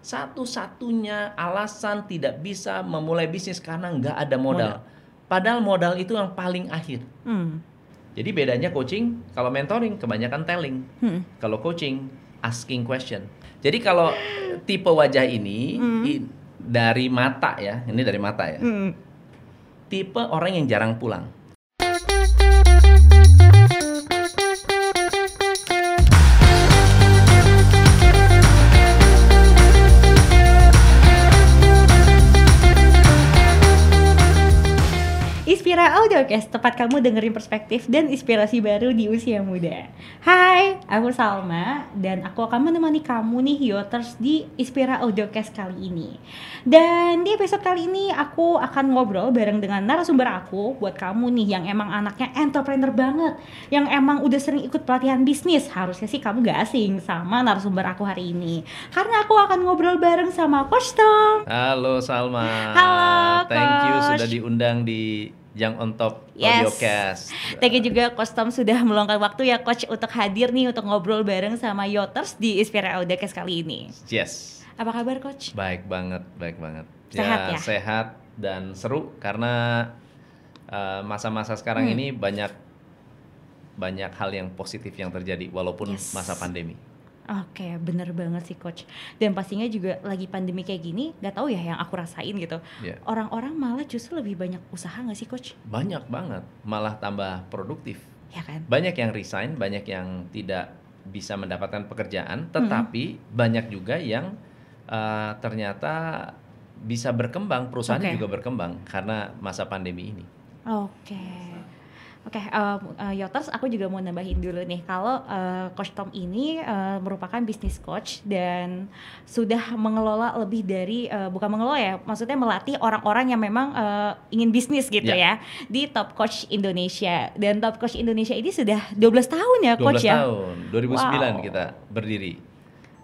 Satu-satunya alasan tidak bisa memulai bisnis karena nggak ada modal. modal. Padahal modal itu yang paling akhir. Hmm. Jadi bedanya coaching, kalau mentoring kebanyakan telling. Hmm. Kalau coaching, asking question. Jadi kalau tipe wajah ini hmm. i, dari mata ya, ini dari mata ya. Hmm. Tipe orang yang jarang pulang. Inspira Audio Cast, tempat kamu dengerin perspektif dan inspirasi baru di usia muda. Hai, aku Salma dan aku akan menemani kamu nih Yoters di Inspira Cast kali ini. Dan di episode kali ini aku akan ngobrol bareng dengan narasumber aku buat kamu nih yang emang anaknya entrepreneur banget, yang emang udah sering ikut pelatihan bisnis. Harusnya sih kamu gak asing sama narasumber aku hari ini. Karena aku akan ngobrol bareng sama Coach Tom. Halo Salma. Halo Thank you sudah diundang di yang on top yes. Cast. Thank you juga Coach sudah meluangkan waktu ya Coach untuk hadir nih untuk ngobrol bareng sama Yoters di Inspira Audiocast kali ini. Yes. Apa kabar Coach? Baik banget, baik banget. Sehat ya? ya? Sehat dan seru karena eh, masa-masa uh, sekarang hmm. ini banyak banyak hal yang positif yang terjadi walaupun yes. masa pandemi. Oke, okay, bener banget sih coach. Dan pastinya juga lagi pandemi kayak gini, gak tahu ya yang aku rasain gitu. orang iya. Orang-orang malah justru lebih banyak usaha gak sih coach? Banyak banget, malah tambah produktif. Ya kan? Banyak yang resign, banyak yang tidak bisa mendapatkan pekerjaan, tetapi hmm. banyak juga yang uh, ternyata bisa berkembang, perusahaannya okay. juga berkembang karena masa pandemi ini. Oke. Okay. Oke, okay, eh, um, uh, eh, Yoters, aku juga mau nambahin dulu nih. Kalau uh, Coach Tom ini uh, merupakan bisnis coach dan sudah mengelola lebih dari uh, bukan mengelola ya, maksudnya melatih orang-orang yang memang uh, ingin bisnis gitu yeah. ya di Top Coach Indonesia. Dan Top Coach Indonesia ini sudah 12 tahun ya, coach 12 ya. 12 tahun. 2009 wow. kita berdiri.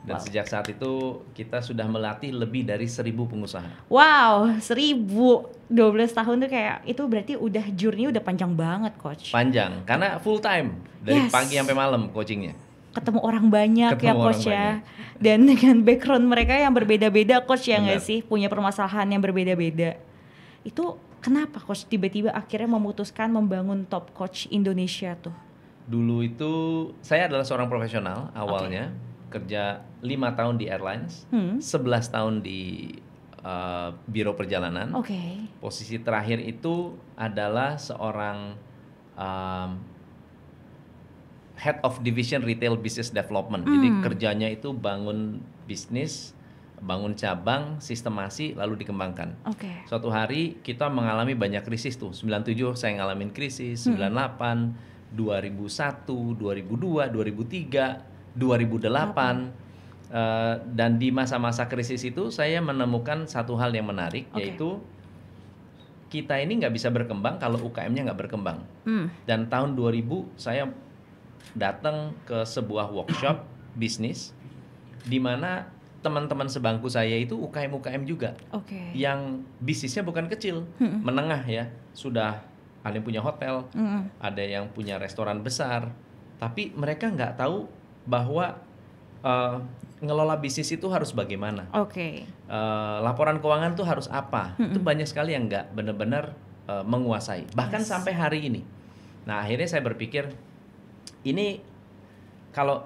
Dan wow. sejak saat itu kita sudah melatih lebih dari seribu pengusaha. Wow, seribu. 12 tahun tuh kayak itu berarti udah journey udah panjang banget coach. Panjang karena full time dari yes. pagi sampai malam coachingnya ketemu orang banyak ya, ketemu ya coach ya dan dengan background mereka yang berbeda-beda coach ya nggak sih punya permasalahan yang berbeda-beda itu kenapa coach tiba-tiba akhirnya memutuskan membangun top coach Indonesia tuh dulu itu saya adalah seorang profesional awalnya okay kerja lima tahun di airlines, hmm. 11 tahun di uh, biro perjalanan. Oke. Okay. Posisi terakhir itu adalah seorang um, head of division retail business development. Hmm. Jadi kerjanya itu bangun bisnis, bangun cabang, sistemasi lalu dikembangkan. Oke. Okay. Suatu hari kita mengalami banyak krisis tuh. 97 saya ngalamin krisis, hmm. 98, 2001, 2002, 2003 2008 uh, eh, dan di masa-masa krisis itu saya menemukan satu hal yang menarik okay. yaitu kita ini nggak bisa berkembang kalau UKM-nya nggak berkembang. Hmm. Dan tahun 2000 saya datang ke sebuah workshop bisnis di mana teman-teman sebangku saya itu UKM-UKM juga. Okay. Yang bisnisnya bukan kecil, hmm. menengah ya. Sudah ada yang punya hotel, hmm. ada yang punya restoran besar, tapi mereka nggak tahu bahwa uh, ngelola bisnis itu harus bagaimana. Oke. Okay. Uh, eh, laporan keuangan itu harus apa? Mm -hmm. Itu banyak sekali yang nggak benar-benar uh, menguasai. Bahkan yes. sampai hari ini. Nah akhirnya saya berpikir ini kalau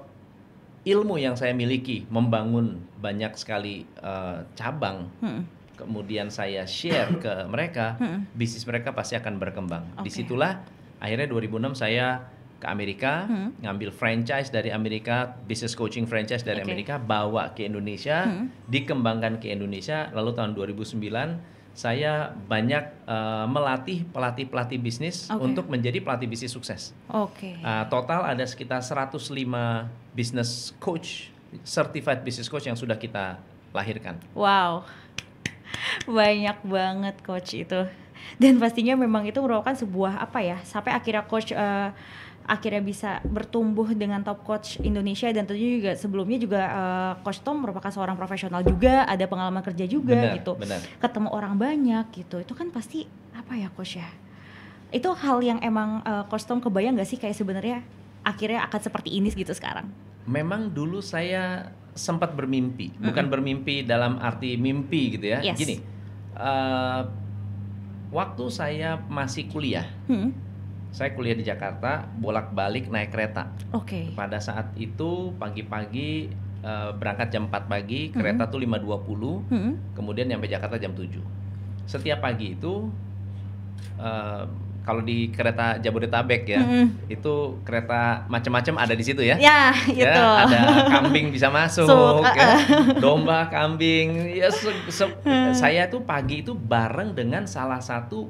ilmu yang saya miliki membangun banyak sekali uh, cabang. Hmm. Kemudian saya share ke mereka, hmm. bisnis mereka pasti akan berkembang. Okay. Disitulah akhirnya 2006 saya ke Amerika, hmm. ngambil franchise dari Amerika, business coaching franchise dari okay. Amerika, bawa ke Indonesia, hmm. dikembangkan ke Indonesia. Lalu tahun 2009 saya banyak uh, melatih pelatih-pelatih bisnis okay. untuk menjadi pelatih bisnis sukses. Oke. Okay. Uh, eh, total ada sekitar 105 business coach, certified business coach yang sudah kita lahirkan. Wow. Banyak banget coach itu. Dan pastinya memang itu merupakan sebuah apa ya? Sampai akhirnya coach uh, akhirnya bisa bertumbuh dengan top coach Indonesia dan tentunya juga sebelumnya juga uh, coach Tom merupakan seorang profesional juga, ada pengalaman kerja juga benar, gitu. Benar. Ketemu orang banyak gitu. Itu kan pasti apa ya coach ya? Itu hal yang emang uh, coach Tom kebayang gak sih kayak sebenarnya akhirnya akan seperti ini gitu sekarang? Memang dulu saya sempat bermimpi, mm -hmm. bukan bermimpi dalam arti mimpi gitu ya. Yes. Gini. Uh, waktu saya masih kuliah. Hmm saya kuliah di Jakarta bolak-balik naik kereta. Oke. Okay. Pada saat itu pagi-pagi uh, berangkat jam 4 pagi, mm-hmm. kereta mm -hmm. tuh 5.20, mm -hmm. kemudian nyampe Jakarta jam 7. Setiap pagi itu uh, kalau di kereta Jabodetabek ya, mm-hmm. itu kereta macam-macam ada di situ ya. Ya, gitu. ya itu. ada kambing bisa masuk, so, uh ya. Uh-uh. domba, kambing. Ya, se- se- hmm. saya tuh pagi itu bareng dengan salah satu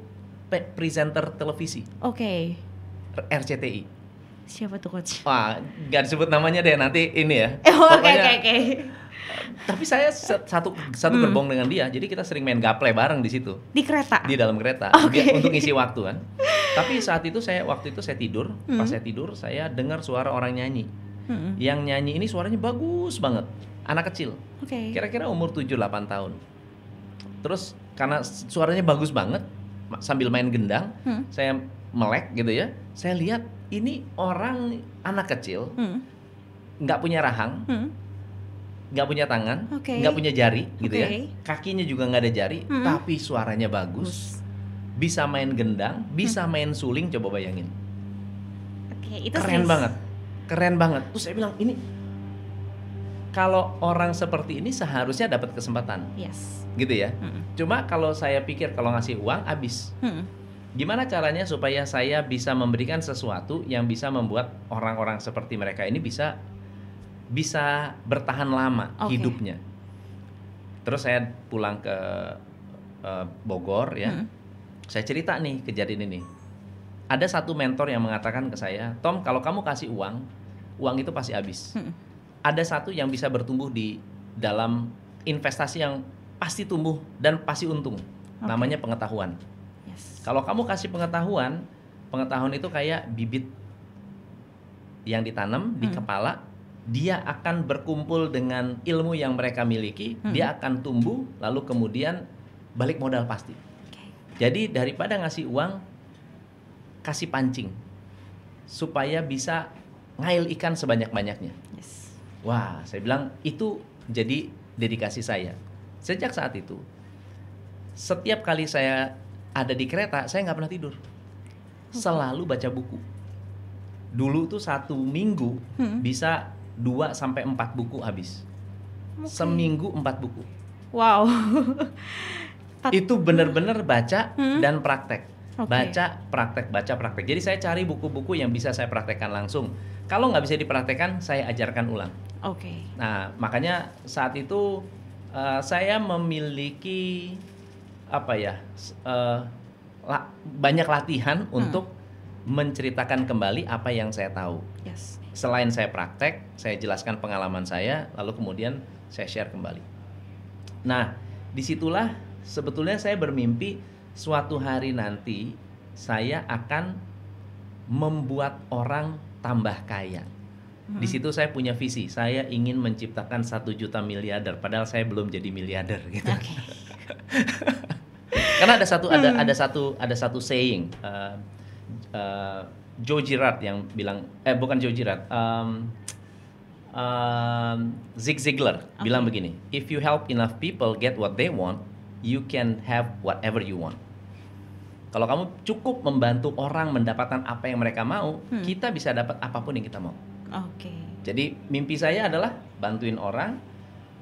presenter televisi. Oke. Okay. RCTI. Siapa tuh coach? Wah, nggak disebut namanya deh nanti ini ya. Oh, oke oke oke. Eh, tapi saya satu satu hmm. gerbong dengan dia, jadi kita sering main gaple bareng di situ. Di kereta. Di dalam kereta. Okay. untuk ngisi waktu kan. Tapi saat itu saya waktu itu saya tidur, hmm. pas saya tidur saya dengar suara orang nyanyi. Hmm. Yang nyanyi ini suaranya bagus banget, anak kecil. Oke. Okay. Kira-kira umur 7 8 tahun. Terus karena suaranya bagus banget, sambil main gendang, hmm. saya melek gitu ya. Saya lihat ini orang anak kecil hmm. nggak hmm. punya rahang, hmm. nggak hmm. punya tangan, nggak okay. punya jari gitu okay. ya. Kakinya juga nggak ada jari, hmm. tapi suaranya bagus. Bisa main gendang, hmm. bisa hmm. main suling coba bayangin. okay, itu keren sense. banget. Keren banget. Terus saya bilang ini kalau orang seperti ini seharusnya dapat kesempatan. Yes. Gitu ya. Mm Cuma kalau saya pikir kalau ngasih uang habis. Mm Gimana caranya supaya saya bisa memberikan sesuatu yang bisa membuat orang-orang seperti mereka ini bisa bisa bertahan lama okay. hidupnya. Terus saya pulang ke uh, Bogor ya. -hmm. Saya cerita nih kejadian ini. Ada satu mentor yang mengatakan ke saya, "Tom, kalau kamu kasih uang, uang itu pasti habis." -hmm ada satu yang bisa bertumbuh di dalam investasi yang pasti tumbuh dan pasti untung. Okay. Namanya pengetahuan. Yes. Kalau kamu kasih pengetahuan, pengetahuan itu kayak bibit yang ditanam hmm. di kepala, dia akan berkumpul dengan ilmu yang mereka miliki, hmm. dia akan tumbuh lalu kemudian balik modal pasti. Okay. Jadi daripada ngasih uang, kasih pancing supaya bisa ngail ikan sebanyak-banyaknya. Yes. Wah, saya bilang itu jadi dedikasi saya. Sejak saat itu, setiap kali saya ada di kereta, saya nggak pernah tidur. Selalu baca buku. Dulu tuh satu minggu hmm. bisa dua sampai empat buku habis. Okay. Seminggu empat buku. Wow. itu benar-benar baca hmm? dan praktek. Okay. Baca, praktek, baca, praktek. Jadi saya cari buku-buku yang bisa saya praktekkan langsung kalau nggak bisa dipraktekkan, saya ajarkan ulang. Oke. Okay. Nah, makanya saat itu uh, saya memiliki apa ya uh, la banyak latihan hmm. untuk menceritakan kembali apa yang saya tahu. Yes. Selain saya praktek, saya jelaskan pengalaman saya, lalu kemudian saya share kembali. Nah, disitulah sebetulnya saya bermimpi suatu hari nanti saya akan membuat orang tambah kaya. Di situ saya punya visi, saya ingin menciptakan satu juta miliarder, padahal saya belum jadi miliarder gitu. Okay. Karena ada satu ada hmm. ada satu ada satu saying uh, uh, Joe Girard yang bilang eh bukan Joe Girard, um, um, Zig Ziglar okay. bilang begini, if you help enough people get what they want, you can have whatever you want. Kalau kamu cukup membantu orang mendapatkan apa yang mereka mau, hmm. kita bisa dapat apapun yang kita mau. Oke. Okay. Jadi mimpi saya adalah bantuin orang,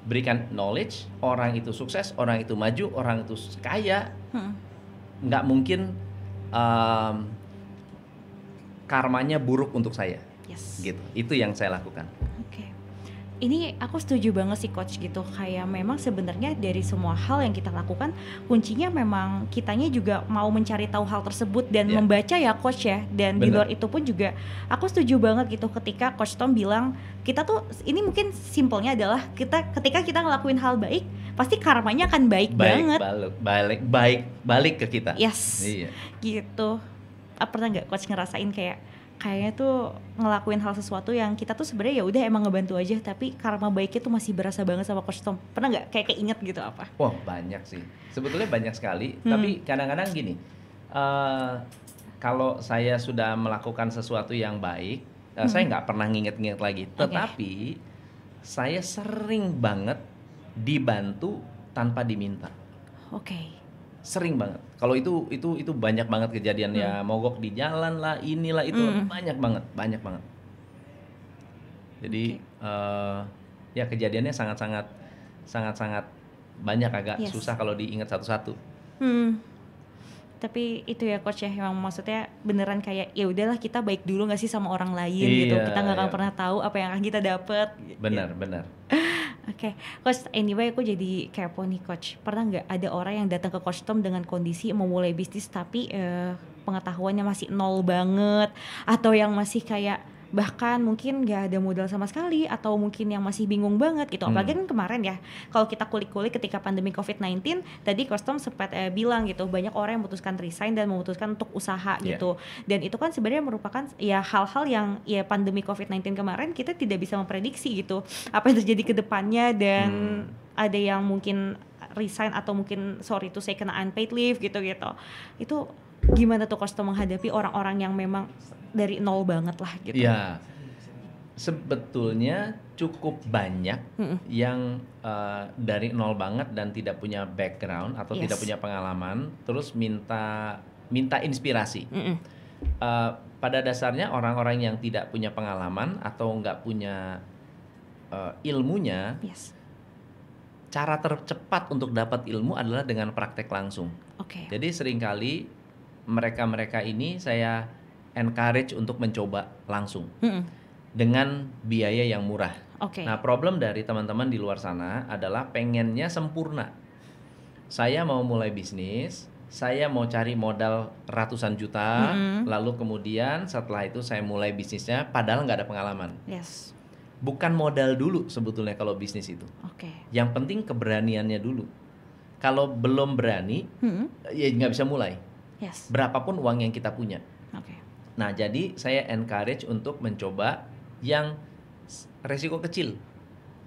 berikan knowledge, orang itu sukses, orang itu maju, orang itu kaya. Hmm. Nggak mungkin um, karmanya buruk untuk saya. Yes. Gitu. Itu yang saya lakukan. Oke. Okay ini aku setuju banget sih coach gitu kayak memang sebenarnya dari semua hal yang kita lakukan kuncinya memang kitanya juga mau mencari tahu hal tersebut dan yeah. membaca ya coach ya dan Bener. di luar itu pun juga aku setuju banget gitu ketika coach Tom bilang kita tuh ini mungkin simpelnya adalah kita ketika kita ngelakuin hal baik pasti karmanya akan baik, baik banget balik balik baik balik ke kita yes iya. gitu ah, pernah nggak coach ngerasain kayak kayaknya tuh ngelakuin hal sesuatu yang kita tuh sebenarnya ya udah emang ngebantu aja tapi karma baiknya tuh masih berasa banget sama coach Tom pernah nggak kayak keinget gitu apa? Wah banyak sih sebetulnya banyak sekali hmm. tapi kadang-kadang gini uh, kalau saya sudah melakukan sesuatu yang baik uh, hmm. saya nggak pernah nginget-nginget lagi tetapi saya sering banget dibantu tanpa diminta. Oke. Okay sering banget. Kalau itu itu itu banyak banget kejadiannya hmm. mogok di jalan lah, inilah itu hmm. banyak banget, banyak banget. Jadi okay. uh, eh, ya kejadiannya sangat-sangat sangat-sangat banyak agak yes. susah kalau diingat satu-satu. Hmm. Tapi itu ya coach ya, yang maksudnya beneran kayak ya udahlah kita baik dulu nggak sih sama orang lain gitu. iya, gitu. Kita nggak akan iya. pernah tahu apa yang akan kita dapat. Benar, ya. benar. Oke, okay. coach. Anyway, aku jadi kayak nih, coach. Pernah nggak ada orang yang datang ke coach Tom dengan kondisi mau mulai bisnis tapi uh, pengetahuannya masih nol banget atau yang masih kayak bahkan mungkin nggak ada modal sama sekali atau mungkin yang masih bingung banget gitu hmm. apalagi hmm. kan kemarin ya kalau kita kulik-kulik ketika pandemi COVID-19 tadi custom sempat eh, bilang gitu banyak orang yang memutuskan resign dan memutuskan untuk usaha yeah. gitu dan itu kan sebenarnya merupakan ya hal-hal yang ya pandemi COVID-19 kemarin kita tidak bisa memprediksi gitu apa yang terjadi ke depannya dan hmm. ada yang mungkin resign atau mungkin sorry itu saya kena unpaid leave gitu gitu itu gimana tuh custom menghadapi orang-orang yang memang dari nol banget lah gitu. Ya, sebetulnya cukup banyak -mm. yang uh, dari nol banget dan tidak punya background atau yes. tidak punya pengalaman, terus minta minta inspirasi. -mm. Uh, pada dasarnya orang-orang yang tidak punya pengalaman atau nggak punya uh, ilmunya. Yes cara tercepat untuk dapat ilmu adalah dengan praktek langsung. Okay. Jadi seringkali mereka-mereka ini saya encourage untuk mencoba langsung hmm. dengan biaya yang murah. Okay. Nah, problem dari teman-teman di luar sana adalah pengennya sempurna. Saya mau mulai bisnis, saya mau cari modal ratusan juta, hmm lalu kemudian setelah itu saya mulai bisnisnya, padahal nggak ada pengalaman. Yes. Bukan modal dulu sebetulnya kalau bisnis itu. Oke. Okay. Yang penting keberaniannya dulu. Kalau belum berani, hmm ya nggak bisa mulai. Yes. Berapapun uang yang kita punya, Nah, jadi saya encourage untuk mencoba yang resiko kecil.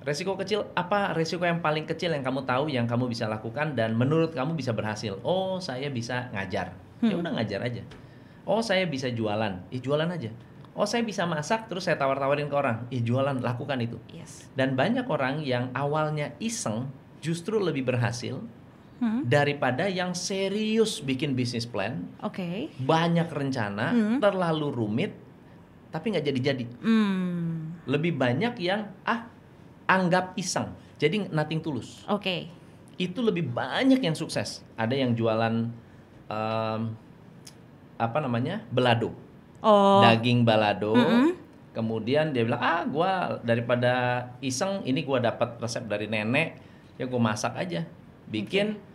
Resiko kecil apa? Resiko yang paling kecil yang kamu tahu yang kamu bisa lakukan dan menurut kamu bisa berhasil. Oh, saya bisa ngajar. Ya hmm. udah ngajar aja. Oh, saya bisa jualan. Ya jualan aja. Oh, saya bisa masak terus saya tawar-tawarin ke orang. Ya jualan, lakukan itu. Yes. Dan banyak orang yang awalnya iseng justru lebih berhasil hmm. daripada yang serius bikin bisnis plan, okay. banyak rencana, hmm. terlalu rumit, tapi nggak jadi-jadi. Hmm. Lebih banyak yang ah anggap iseng, jadi nothing tulus. Oke. Okay. Itu lebih banyak yang sukses. Ada yang jualan um, apa namanya belado, oh. daging belado. Mm -hmm kemudian dia bilang ah gue daripada iseng ini gue dapat resep dari nenek ya gue masak aja bikin okay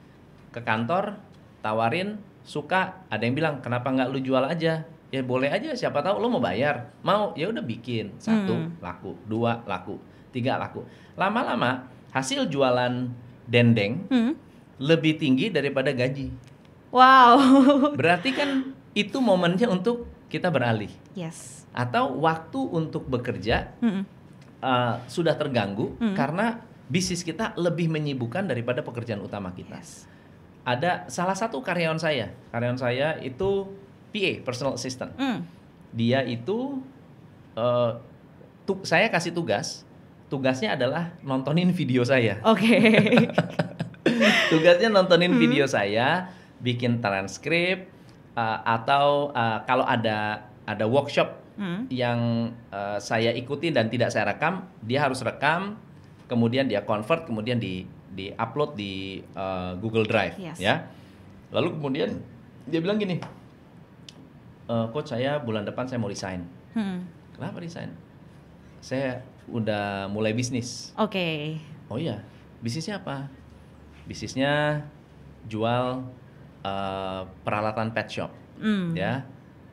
ke kantor tawarin suka ada yang bilang kenapa nggak lu jual aja ya boleh aja siapa tahu lu mau bayar mau ya udah bikin satu hmm. laku dua laku tiga laku lama-lama hasil jualan dendeng hmm. lebih tinggi daripada gaji wow berarti kan itu momennya untuk kita beralih yes atau waktu untuk bekerja hmm. uh, sudah terganggu hmm. karena bisnis kita lebih menyibukkan daripada pekerjaan utama kita yes ada salah satu karyawan saya karyawan saya itu PA personal assistant mm. dia itu uh, tu saya kasih tugas tugasnya adalah nontonin video saya oke okay. tugasnya nontonin mm. video saya bikin transkrip uh, atau uh, kalau ada ada workshop mm. yang uh, saya ikuti dan tidak saya rekam, dia harus rekam, kemudian dia convert, kemudian di di upload di uh, eh, Google Drive yes. ya. Lalu kemudian dia bilang gini, e, coach saya bulan depan saya mau resign. Hmm. Kenapa resign? Saya udah mulai bisnis. Oke. Okay. Oh iya, bisnisnya apa? Bisnisnya jual uh, peralatan pet shop. Hmm. Ya.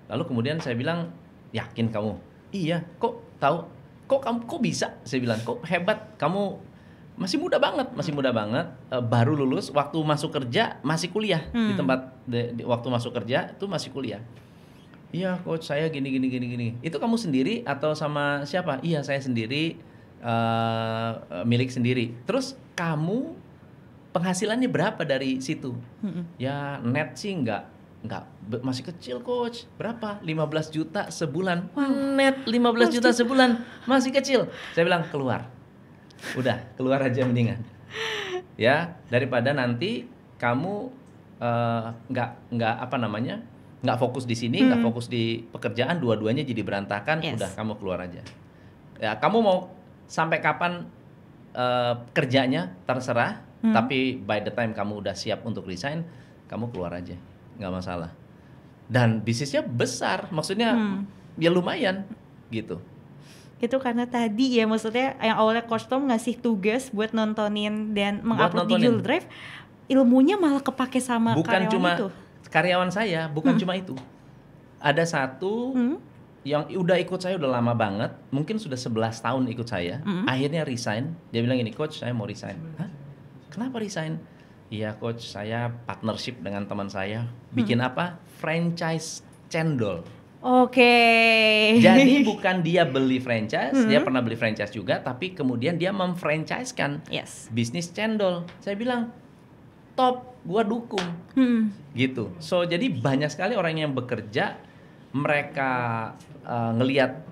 Lalu kemudian saya bilang, "Yakin kamu?" "Iya, kok tahu? Kok kamu kok bisa?" Saya bilang, "Kok hebat kamu masih muda banget, masih muda banget, uh, baru lulus, waktu masuk kerja masih kuliah hmm. di tempat de, di, waktu masuk kerja itu masih kuliah. Iya, coach saya gini gini gini gini. Itu kamu sendiri atau sama siapa? Iya, saya sendiri uh, milik sendiri. Terus kamu penghasilannya berapa dari situ? Hmm. Ya net sih enggak enggak masih kecil coach. Berapa? 15 juta sebulan. Wow. Net 15 juta sebulan. Masih kecil. Saya bilang keluar udah keluar aja mendingan ya daripada nanti kamu eh, nggak uh, nggak apa namanya nggak fokus di sini nggak hmm. fokus di pekerjaan dua-duanya jadi berantakan yes. udah kamu keluar aja ya kamu mau sampai kapan uh, kerjanya terserah hmm. tapi by the time kamu udah siap untuk resign kamu keluar aja nggak masalah dan bisnisnya besar maksudnya hmm. ya lumayan gitu itu karena tadi ya maksudnya yang awalnya coach Tom ngasih tugas buat nontonin dan mengupload di Google Drive ilmunya malah kepake sama bukan karyawan cuma itu. karyawan saya bukan hmm. cuma itu ada satu hmm. yang udah ikut saya udah lama banget mungkin sudah 11 tahun ikut saya hmm. akhirnya resign dia bilang ini coach saya mau resign Hah? kenapa resign Iya coach, saya partnership dengan teman saya. Bikin hmm. apa? Franchise cendol. Oke. Okay. Jadi bukan dia beli franchise, -hmm. dia pernah beli franchise juga, tapi kemudian dia memfranchisekan yes. bisnis cendol. Saya bilang top, gua dukung, hmm. gitu. So jadi banyak sekali orang yang bekerja, mereka uh, ngelihat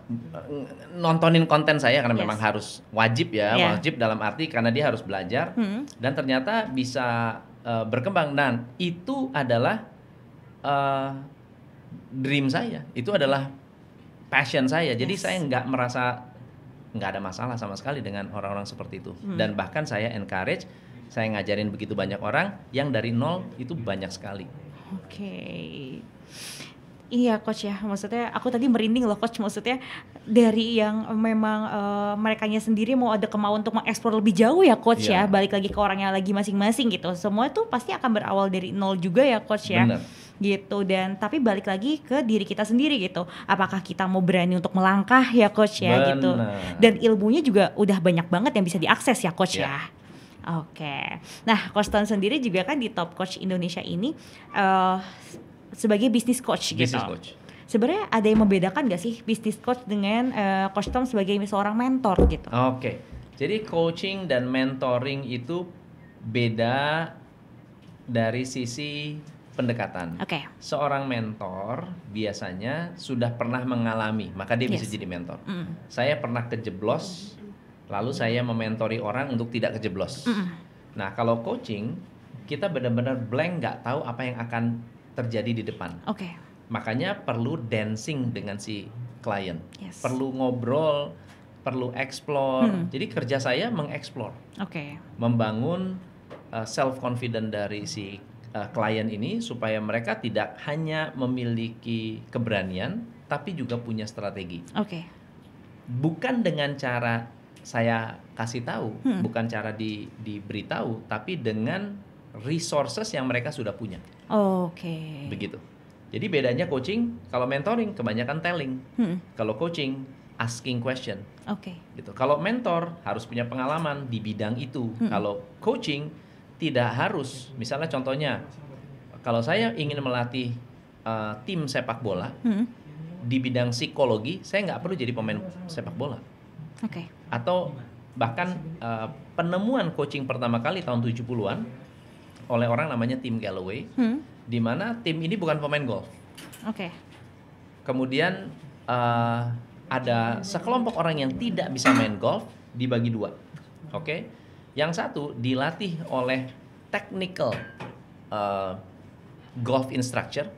nontonin konten saya karena yes. memang harus wajib ya, yeah. wajib dalam arti karena dia harus belajar hmm. dan ternyata bisa uh, berkembang dan itu adalah uh, dream saya itu adalah passion saya jadi yes. saya nggak merasa nggak ada masalah sama sekali dengan orang-orang seperti itu hmm. dan bahkan saya encourage saya ngajarin begitu banyak orang yang dari nol itu banyak sekali oke okay. Iya coach ya, maksudnya aku tadi merinding loh coach, maksudnya dari yang memang uh, eh, mereka sendiri mau ada kemauan untuk mengeksplor lebih jauh ya coach yeah. ya, iya. balik lagi ke orangnya lagi masing-masing gitu. Semua itu pasti akan berawal dari nol juga ya coach ya gitu dan tapi balik lagi ke diri kita sendiri gitu apakah kita mau berani untuk melangkah ya coach ya Bener. gitu dan ilmunya juga udah banyak banget yang bisa diakses ya coach yeah. ya Oke, okay. nah Coach Tan sendiri juga kan di Top Coach Indonesia ini uh, sebagai bisnis coach gitu. business gitu. coach. Sebenarnya ada yang membedakan gak sih bisnis coach dengan uh, Coach Tom sebagai seorang mentor gitu? Oke, okay. jadi coaching dan mentoring itu beda dari sisi pendekatan. Okay. Seorang mentor biasanya sudah pernah mengalami, maka dia yes. bisa jadi mentor. Mm. Saya pernah kejeblos, lalu saya mementori orang untuk tidak kejeblos. Mm. Nah, kalau coaching, kita benar-benar blank nggak tahu apa yang akan terjadi di depan. Okay. Makanya perlu dancing dengan si klien. Yes. Perlu ngobrol, perlu explore. Mm. Jadi kerja saya mengeksplor. Okay. Membangun uh, eh, self confident dari si Eh, klien ini supaya mereka tidak hanya memiliki keberanian tapi juga punya strategi. Oke. Okay. Bukan dengan cara saya kasih tahu, hmm. bukan cara di diberitahu, tapi dengan resources yang mereka sudah punya. Oh, Oke. Okay. Begitu. Jadi bedanya coaching, kalau mentoring kebanyakan telling. Hmm. Kalau coaching asking question. Oke. Okay. Gitu. Kalau mentor harus punya pengalaman di bidang itu. Hmm. Kalau coaching tidak harus. Misalnya contohnya, kalau saya ingin melatih uh, tim sepak bola hmm. di bidang psikologi, saya nggak perlu jadi pemain sepak bola. Okay. Atau bahkan uh, penemuan coaching pertama kali tahun 70-an oleh orang namanya Tim Galloway, hmm. di mana tim ini bukan pemain golf. Okay. Kemudian uh, ada sekelompok orang yang tidak bisa main golf dibagi dua, oke? Okay? Yang satu dilatih oleh technical uh, golf instructor.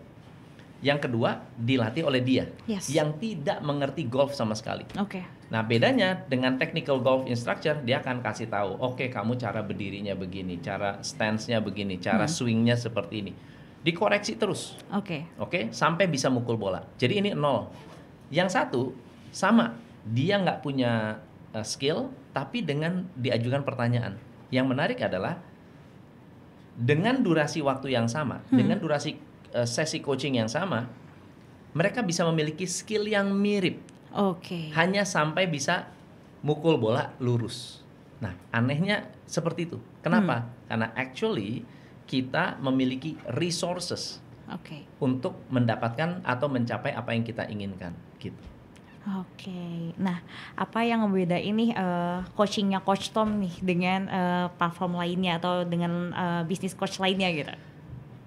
Yang kedua dilatih oleh dia yes. yang tidak mengerti golf sama sekali. Oke. Okay. Nah bedanya dengan technical golf instructor dia akan kasih tahu, oke okay, kamu cara berdirinya begini, cara stance-nya begini, cara hmm. swing-nya seperti ini. Dikoreksi terus. Oke. Okay. Oke okay? sampai bisa mukul bola. Jadi ini nol. Yang satu sama dia nggak punya uh, skill tapi dengan diajukan pertanyaan. Yang menarik adalah dengan durasi waktu yang sama, hmm. dengan durasi uh, sesi coaching yang sama, mereka bisa memiliki skill yang mirip. Oke. Okay. Hanya sampai bisa mukul bola lurus. Nah, anehnya seperti itu. Kenapa? Hmm. Karena actually kita memiliki resources okay. untuk mendapatkan atau mencapai apa yang kita inginkan, gitu. Oke, okay. nah apa yang ngebeda ini uh, eh, coachingnya Coach Tom nih dengan uh, platform lainnya atau dengan uh, bisnis coach lainnya gitu?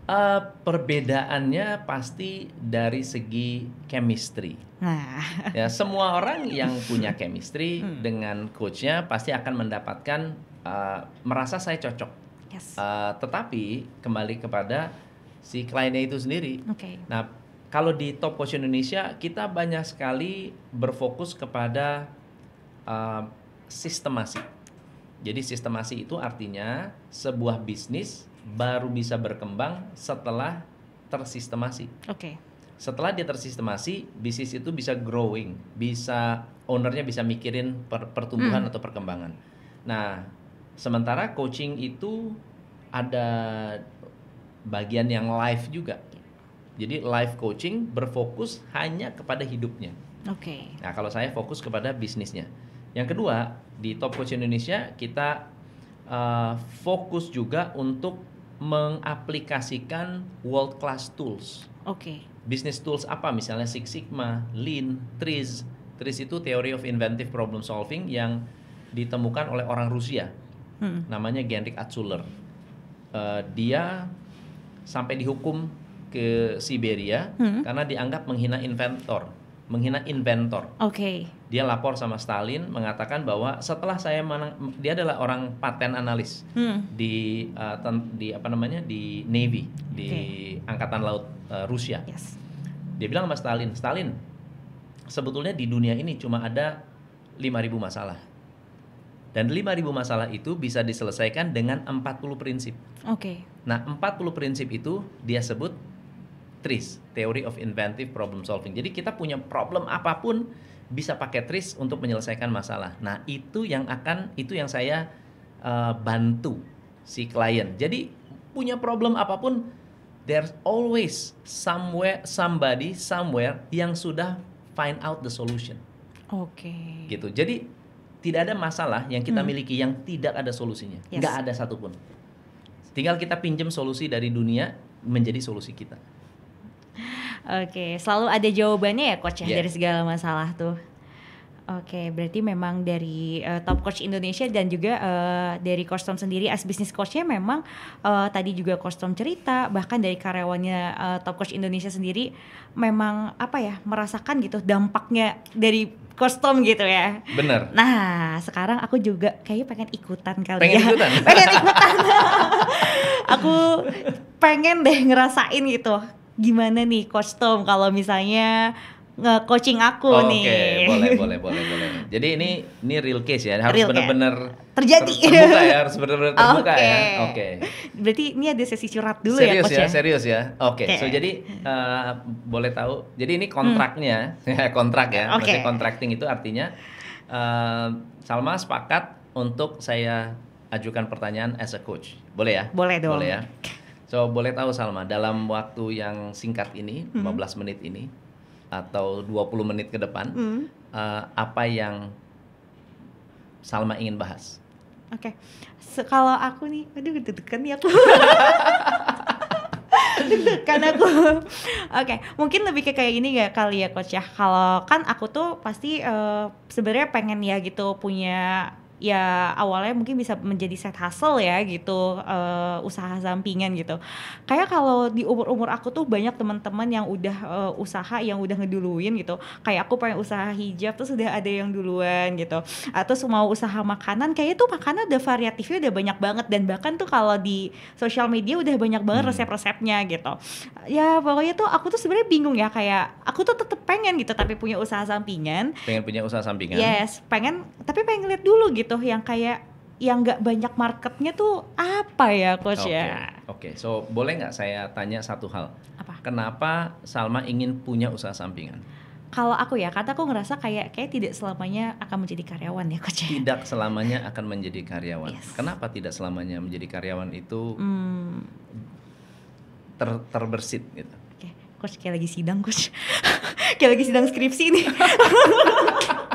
Uh, perbedaannya pasti dari segi chemistry. Nah, ya semua orang yang punya chemistry hmm. dengan coachnya pasti akan mendapatkan uh, merasa saya cocok. Yes. Uh, tetapi kembali kepada si kliennya itu sendiri. Oke. Okay. Nah kalau di top coach Indonesia kita banyak sekali berfokus kepada uh, sistemasi. Jadi sistemasi itu artinya sebuah bisnis baru bisa berkembang setelah tersistemasi. Oke. Okay. Setelah dia tersistemasi, bisnis itu bisa growing, bisa ownernya bisa mikirin per, pertumbuhan hmm. atau perkembangan. Nah, sementara coaching itu ada bagian yang live juga. Jadi life coaching berfokus hanya kepada hidupnya. Oke. Okay. Nah, kalau saya fokus kepada bisnisnya. Yang kedua, di Top Coach Indonesia kita uh, fokus juga untuk mengaplikasikan world class tools. Oke. Okay. Bisnis tools apa misalnya Six Sigma, Lean, TRIZ. TRIZ itu Theory of Inventive Problem Solving yang ditemukan oleh orang Rusia. Hmm. Namanya Genrik Atsuler. Uh, eh, dia sampai dihukum ke Siberia hmm. karena dianggap menghina inventor, menghina inventor. Oke. Okay. Dia lapor sama Stalin mengatakan bahwa setelah saya menang, dia adalah orang paten analis hmm. di uh, di apa namanya di Navy di okay. angkatan laut uh, Rusia. Yes. Dia bilang sama Stalin, Stalin sebetulnya di dunia ini cuma ada 5000 masalah. Dan 5000 masalah itu bisa diselesaikan dengan 40 prinsip. Oke. Okay. Nah, 40 prinsip itu dia sebut TRIS, Theory of Inventive Problem Solving. Jadi kita punya problem apapun bisa pakai TRIS untuk menyelesaikan masalah. Nah, itu yang akan itu yang saya uh, bantu si klien. Jadi punya problem apapun there's always somewhere somebody somewhere yang sudah find out the solution. Oke. Okay. Gitu. Jadi tidak ada masalah yang kita hmm. miliki yang tidak ada solusinya. Yes. Nggak ada satupun. Tinggal kita pinjam solusi dari dunia menjadi solusi kita. Oke, selalu ada jawabannya ya coach ya yeah. dari segala masalah tuh. Oke, okay, berarti memang dari uh, top coach Indonesia dan juga uh, dari Kostom sendiri as business coachnya memang uh, tadi juga Kostom cerita bahkan dari karyawannya uh, top coach Indonesia sendiri memang apa ya merasakan gitu dampaknya dari kostum gitu ya. Bener. Nah, sekarang aku juga kayaknya pengen ikutan kali pengen ya. Ikutan. pengen ikutan. aku pengen deh ngerasain gitu gimana nih Coach Tom kalau misalnya nge-coaching aku oh, nih. Oke, okay. boleh boleh boleh boleh. Jadi ini ini real case ya, harus benar-benar terjadi. Ter terbuka ya, harus benar-benar terbuka okay. ya. Oke. Okay. Berarti ini ada sesi curhat dulu ya, serius ya, Coach ya. ya? Serius ya. Oke. Okay. Okay. So jadi uh, boleh tahu. Jadi ini kontraknya, hmm. kontrak ya. Okay. Maksudnya contracting itu artinya uh, Salma sepakat untuk saya ajukan pertanyaan as a coach. Boleh ya? Boleh dong. Boleh ya. So boleh tahu Salma dalam waktu yang singkat ini, hmm. 15 menit ini atau 20 menit ke depan, hmm. uh, apa yang Salma ingin bahas? Oke. Okay. kalau aku nih, aduh deg-degan ya aku. deg aku. Oke, okay. mungkin lebih ke kayak ini gak ya kali ya coach ya. Kalau kan aku tuh pasti uh, sebenarnya pengen ya gitu punya ya awalnya mungkin bisa menjadi side hustle ya gitu uh, usaha sampingan gitu kayak kalau di umur umur aku tuh banyak teman-teman yang udah uh, usaha yang udah ngeduluin gitu kayak aku pengen usaha hijab tuh sudah ada yang duluan gitu atau semua usaha makanan kayak tuh makanan udah variatifnya udah banyak banget dan bahkan tuh kalau di sosial media udah banyak banget hmm. resep-resepnya gitu ya pokoknya tuh aku tuh sebenarnya bingung ya kayak aku tuh tetep pengen gitu tapi punya usaha sampingan pengen punya usaha sampingan yes pengen tapi pengen lihat dulu gitu gitu yang kayak yang nggak banyak marketnya tuh apa ya coach okay. ya? Oke, okay. so boleh nggak saya tanya satu hal? Apa? Kenapa Salma ingin punya usaha sampingan? kalau aku ya kata aku ngerasa kayak kayak tidak selamanya akan menjadi karyawan ya coach ya. tidak selamanya akan menjadi karyawan yes. kenapa tidak selamanya menjadi karyawan itu hmm. ter terbersit gitu okay. coach kayak lagi sidang coach kayak lagi sidang skripsi nih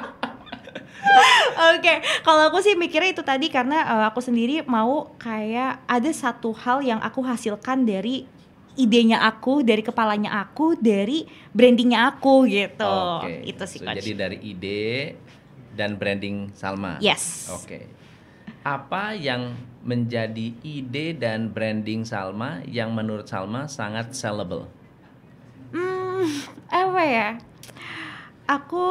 okay. kalau aku sih mikirnya itu tadi karena uh, aku sendiri mau kayak ada satu hal yang aku hasilkan dari idenya aku, dari kepalanya aku, dari brandingnya aku gitu. Okay. Itu sih so, coach. Jadi dari ide dan branding Salma. Yes. Oke. Okay. Apa yang menjadi ide dan branding Salma yang menurut Salma sangat sellable? Hmm, apa ya? Aku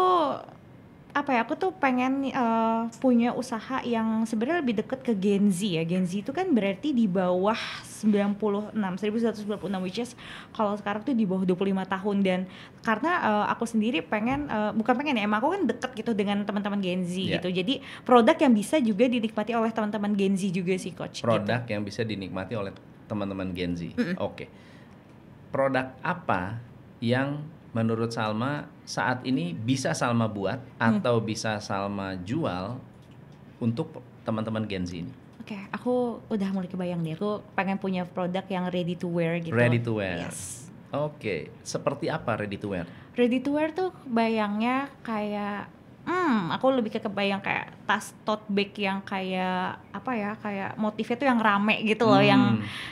apa ya aku tuh pengen uh, punya usaha yang sebenarnya lebih dekat ke Gen Z ya Gen Z itu kan berarti di bawah 96 1996 which is kalau sekarang tuh di bawah 25 tahun dan karena uh, aku sendiri pengen uh, bukan pengen ya emang aku kan deket gitu dengan teman-teman Gen Z yeah. gitu jadi produk yang bisa juga dinikmati oleh teman-teman Gen Z juga sih coach gitu. produk gitu. yang bisa dinikmati oleh teman-teman Gen Z mm -hmm. oke okay. produk apa yang menurut Salma saat ini bisa Salma buat hmm. atau bisa Salma jual untuk teman-teman Gen Z ini? Oke, okay, aku udah mulai kebayang nih. Aku pengen punya produk yang ready to wear gitu. Ready to wear. Yes. Oke, okay. seperti apa ready to wear? Ready to wear tuh bayangnya kayak hmm, aku lebih ke kebayang kayak tas tote bag yang kayak apa ya, kayak motifnya tuh yang rame gitu loh, hmm. yang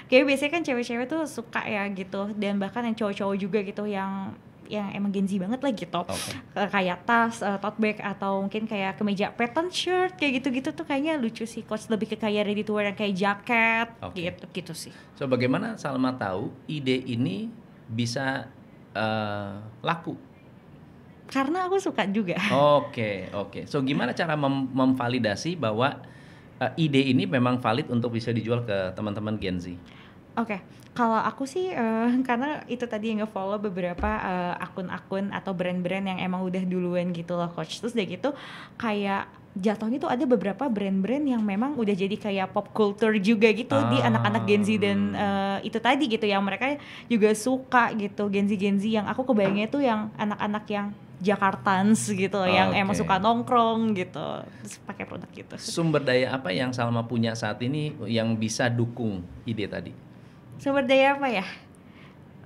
kayak biasanya kan cewek-cewek tuh suka ya gitu dan bahkan yang cowok-cowok juga gitu yang yang emang Gen Z banget lah gitu okay. kayak tas uh, tote bag atau mungkin kayak kemeja pattern shirt kayak gitu-gitu tuh kayaknya lucu sih coach lebih ke kayak ready to wear yang kayak jaket okay. gitu gitu sih so bagaimana Salma tahu ide ini bisa uh, laku karena aku suka juga oke okay, oke okay. so gimana cara mem memvalidasi bahwa uh, ide ini memang valid untuk bisa dijual ke teman-teman Gen Z Oke, okay. kalau aku sih uh, karena itu tadi yang nge-follow beberapa akun eh, akun-akun atau brand-brand yang emang udah duluan gitu loh coach. Terus dia gitu kayak jatuhnya tuh ada beberapa brand-brand yang memang udah jadi kayak pop culture juga gitu ah. di anak-anak Gen Z dan uh, itu tadi gitu yang mereka juga suka gitu Gen Z Gen Z yang aku kebayangnya tuh yang anak-anak yang Jakartans gitu oh, yang emang suka nongkrong gitu pakai produk gitu. Sumber daya apa yang Salma punya saat ini yang bisa dukung ide tadi? sumber daya apa ya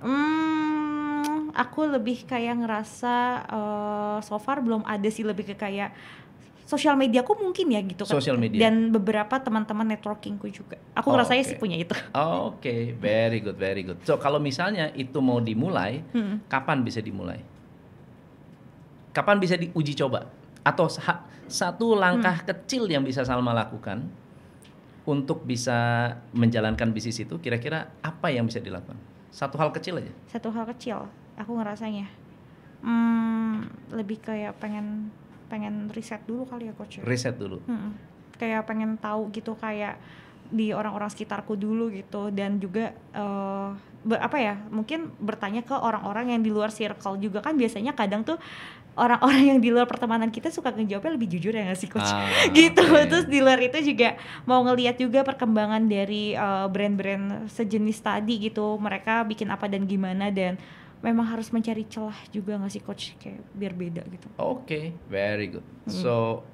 hmm aku lebih kayak ngerasa uh, so far belum ada sih lebih ke kayak sosial aku mungkin ya gitu kan. media. Dan beberapa teman-teman networkingku juga. Aku oh, rasanya okay. sih punya itu. Oke, okay. very good, very good. So kalau misalnya itu mau dimulai, hmm. kapan bisa dimulai? Kapan bisa diuji coba? Atau satu langkah hmm. kecil yang bisa Salma lakukan untuk bisa menjalankan bisnis itu kira-kira apa yang bisa dilakukan? Satu hal kecil aja. Satu hal kecil, aku ngerasanya. Hmm, lebih kayak pengen pengen riset dulu kali ya coach. Ya? Riset dulu. Hmm, kayak pengen tahu gitu kayak di orang-orang sekitarku dulu gitu dan juga uh, apa ya mungkin bertanya ke orang-orang yang di luar circle juga kan biasanya kadang tuh orang-orang yang di luar pertemanan kita suka ngejawabnya lebih jujur ya gak sih coach ah, gitu okay. terus di luar itu juga mau ngeliat juga perkembangan dari uh, brand-brand sejenis tadi gitu mereka bikin apa dan gimana dan memang harus mencari celah juga gak sih coach kayak biar beda gitu oke okay, very good hmm. so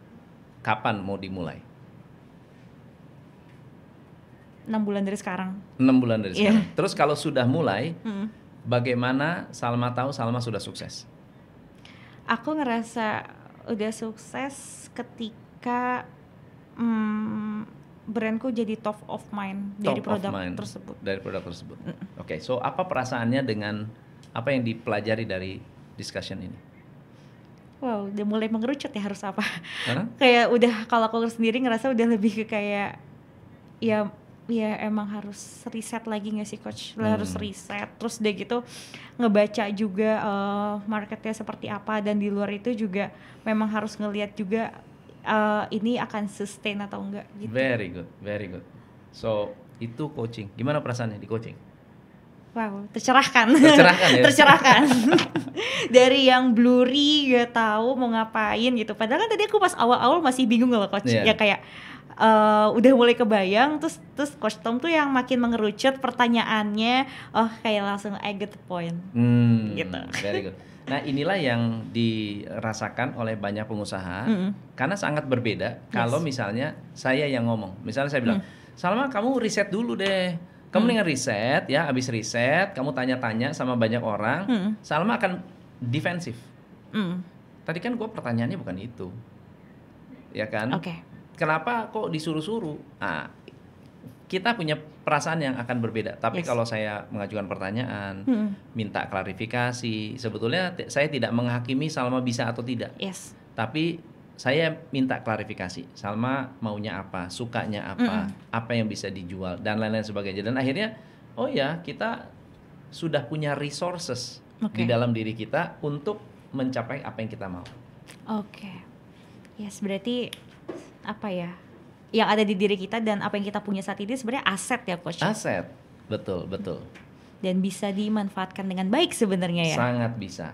kapan mau dimulai enam bulan dari sekarang enam bulan dari yeah. sekarang terus kalau sudah mulai hmm. bagaimana Salma tahu Salma sudah sukses aku ngerasa udah sukses ketika hmm, brandku jadi top of mind top dari produk mind tersebut. Dari produk tersebut. Mm. Oke, okay, so apa perasaannya dengan apa yang dipelajari dari discussion ini? Wow, udah mulai mengerucut ya harus apa? Karena? kayak udah kalau aku sendiri ngerasa udah lebih ke kayak ya ya emang harus riset lagi gak sih coach hmm. harus riset terus deh gitu ngebaca juga uh, marketnya seperti apa dan di luar itu juga memang harus ngelihat juga uh, ini akan sustain atau enggak gitu very good very good so itu coaching gimana perasaannya di coaching Wow, tercerahkan. Tercerahkan ya. tercerahkan. Dari yang blurry gak tahu mau ngapain gitu. Padahal kan tadi aku pas awal-awal masih bingung loh coach. Yeah. Ya kayak uh, udah mulai kebayang terus terus coach Tom tuh yang makin mengerucut pertanyaannya oh kayak langsung I get the point hmm, gitu very good nah inilah yang dirasakan oleh banyak pengusaha mm -hmm. karena sangat berbeda yes. kalau misalnya saya yang ngomong misalnya saya bilang mm. Salma kamu riset dulu deh kamu mm. dengan hmm. riset ya abis riset kamu tanya-tanya sama banyak orang hmm. Salma akan defensif Hmm. tadi kan gue pertanyaannya bukan itu ya kan okay kenapa kok disuruh-suruh? Nah, kita punya perasaan yang akan berbeda. Tapi yes. kalau saya mengajukan pertanyaan, hmm. minta klarifikasi, sebetulnya saya tidak menghakimi Salma bisa atau tidak. Yes. Tapi saya minta klarifikasi. Salma maunya apa, sukanya apa, hmm. apa yang bisa dijual dan lain-lain sebagainya. Dan akhirnya, oh ya, kita sudah punya resources okay. di dalam diri kita untuk mencapai apa yang kita mau. Oke. Okay. Yes, berarti apa ya yang ada di diri kita dan apa yang kita punya saat ini sebenarnya aset ya coach. Ya? Aset, betul betul. Dan bisa dimanfaatkan dengan baik sebenarnya ya. Sangat bisa.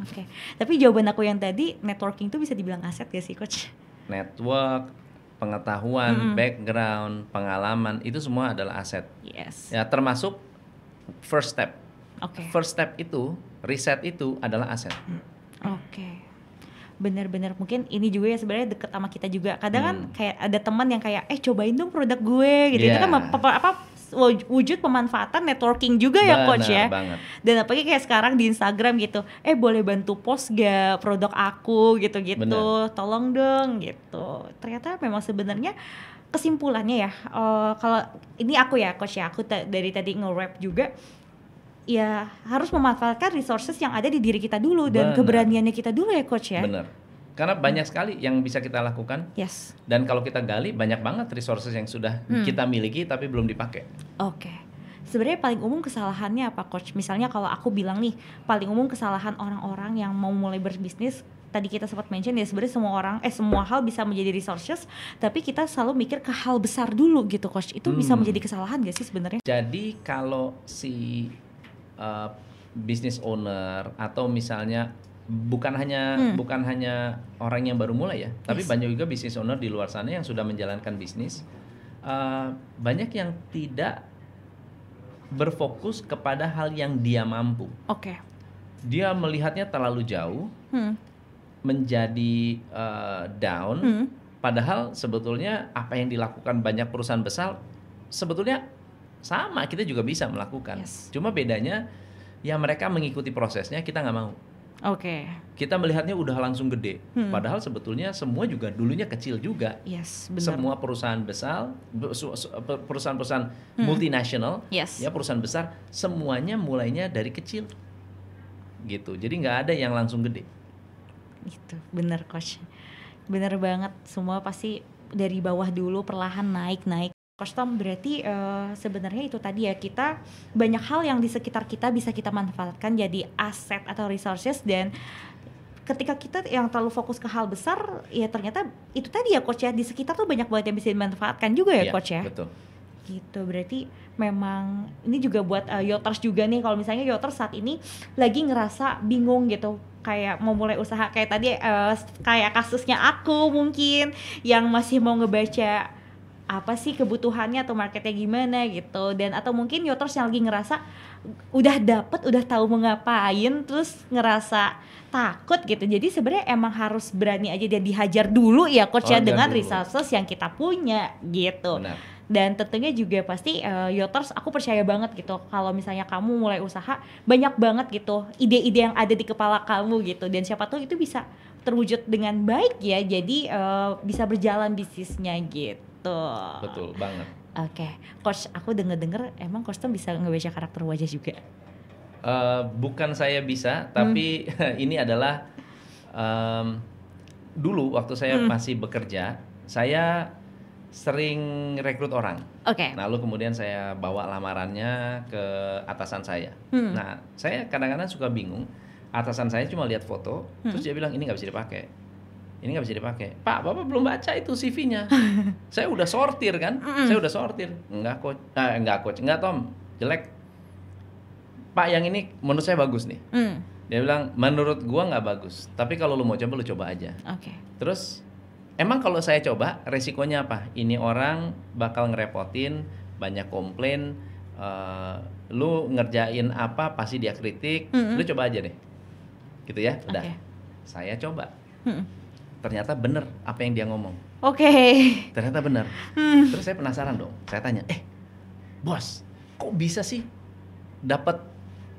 Oke, okay. tapi jawaban aku yang tadi networking itu bisa dibilang aset ya sih coach? Network, pengetahuan, -hmm. background, pengalaman itu semua adalah aset. Yes. Ya termasuk first step. Okay. First step itu riset itu adalah aset. Mm. Oke. Okay bener-bener mungkin ini juga ya sebenarnya deket sama kita juga kadang kan hmm. kan kayak ada teman yang kayak eh cobain dong produk gue gitu yeah. itu kan iya. apa, apa wujud pemanfaatan networking juga ya coach ya banget. dan apalagi kayak sekarang di Instagram gitu eh boleh bantu post gak produk aku gitu-gitu tolong dong gitu ternyata memang sebenarnya kesimpulannya ya uh, kalau ini aku ya coach ya aku dari tadi nge-wrap juga ya harus memanfaatkan resources yang ada di diri kita dulu dan keberaniannya kita dulu ya coach ya. Benar. Karena banyak sekali yang bisa kita lakukan. Yes. Dan kalau kita gali banyak banget resources yang sudah hmm. kita miliki tapi belum dipakai. Oke. Okay. Sebenarnya paling umum kesalahannya apa coach? Misalnya kalau aku bilang nih, paling umum kesalahan orang-orang yang mau mulai berbisnis tadi kita sempat mention ya sebenarnya semua orang eh semua hal bisa menjadi resources tapi kita selalu mikir ke hal besar dulu gitu coach itu hmm. bisa menjadi kesalahan gak sih sebenarnya jadi kalau si uh, business owner atau misalnya bukan hanya hmm. bukan hanya orang yang baru mulai ya, tapi banyak juga business owner di luar sana yang sudah menjalankan bisnis uh, banyak yang tidak berfokus kepada hal yang dia mampu. Oke. Okay. Dia melihatnya terlalu jauh, hmm. menjadi uh, down. Hmm. Padahal sebetulnya apa yang dilakukan banyak perusahaan besar sebetulnya sama kita juga bisa melakukan. Yes. Cuma bedanya ya mereka mengikuti prosesnya, kita nggak mau. Oke. Okay. Kita melihatnya udah langsung gede, hmm. padahal sebetulnya semua juga dulunya kecil juga. Yes, benar. Semua perusahaan besar, perusahaan-perusahaan hmm. multinasional, yes. ya perusahaan besar, semuanya mulainya dari kecil, gitu. Jadi nggak ada yang langsung gede. Gitu, benar coach, benar banget. Semua pasti dari bawah dulu perlahan naik naik Kostum berarti uh, sebenarnya itu tadi ya kita banyak hal yang di sekitar kita bisa kita manfaatkan jadi aset atau resources dan ketika kita yang terlalu fokus ke hal besar ya ternyata itu tadi ya coach ya di sekitar tuh banyak banget yang bisa dimanfaatkan juga ya, ya coach ya betul gitu berarti memang ini juga buat uh, yoters juga nih kalau misalnya yoters saat ini lagi ngerasa bingung gitu kayak mau mulai usaha kayak tadi uh, kayak kasusnya aku mungkin yang masih mau ngebaca apa sih kebutuhannya atau marketnya gimana gitu dan atau mungkin yoters yang lagi ngerasa udah dapet udah tahu mau ngapain terus ngerasa takut gitu jadi sebenarnya emang harus berani aja dia dihajar dulu ya coach oh, ya dengan dulu. resources yang kita punya gitu Benar. dan tentunya juga pasti uh, eh, yoters aku percaya banget gitu kalau misalnya kamu mulai usaha banyak banget gitu ide-ide yang ada di kepala kamu gitu dan siapa tahu itu bisa terwujud dengan baik ya jadi uh, bisa berjalan bisnisnya gitu Betul. Betul banget. Oke, okay. coach, aku denger-denger emang coach tuh bisa ngebaca karakter wajah juga. Uh, bukan saya bisa, tapi hmm. ini adalah um, dulu waktu saya hmm. masih bekerja, saya sering rekrut orang. Oke. Okay. Lalu kemudian saya bawa lamarannya ke atasan saya. Hmm. Nah, saya kadang-kadang suka bingung. Atasan saya cuma lihat foto, hmm. terus dia bilang ini nggak bisa dipakai ini nggak bisa dipakai. Pak, bapak belum baca itu CV-nya. saya udah sortir kan, mm saya udah sortir. Enggak coach, eh, enggak coach, enggak Tom, jelek. Pak yang ini menurut saya bagus nih. Mm. Dia bilang menurut gua nggak bagus, tapi kalau lu mau coba lu coba aja. Oke. Okay. Terus emang kalau saya coba resikonya apa? Ini orang bakal ngerepotin, banyak komplain. Uh, lu ngerjain apa pasti dia kritik, mm -hmm. lu coba aja deh, gitu ya. Udah, okay. saya coba. Mm -hmm ternyata bener apa yang dia ngomong oke okay. ternyata bener hmm. terus saya penasaran dong saya tanya eh bos kok bisa sih dapat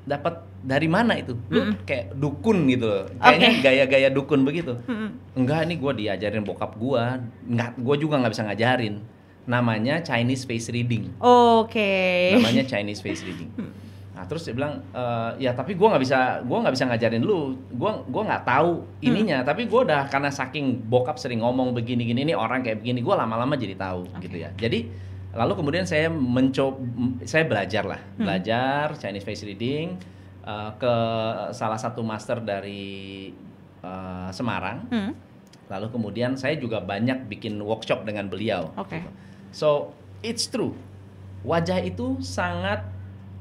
dapat dari mana itu lu mm. kayak dukun gitu loh kayaknya okay. gaya-gaya dukun begitu mm. enggak ini gue diajarin bokap gue enggak, gue juga nggak bisa ngajarin namanya Chinese face reading oke okay. namanya Chinese face reading hmm. Nah terus dia bilang, e, ya tapi gue nggak bisa, gue nggak bisa ngajarin lu, gue gua nggak tahu hmm. ininya. Hmm. Tapi gue udah karena saking bokap sering ngomong begini-gini, ini orang kayak begini, gue lama-lama jadi tahu okay. gitu ya. Jadi lalu kemudian saya mencoba, saya belajar lah, hmm. belajar Chinese face reading uh, ke salah satu master dari uh, Semarang. Hmm. Lalu kemudian saya juga banyak bikin workshop dengan beliau. Okay. Gitu. So it's true, wajah itu sangat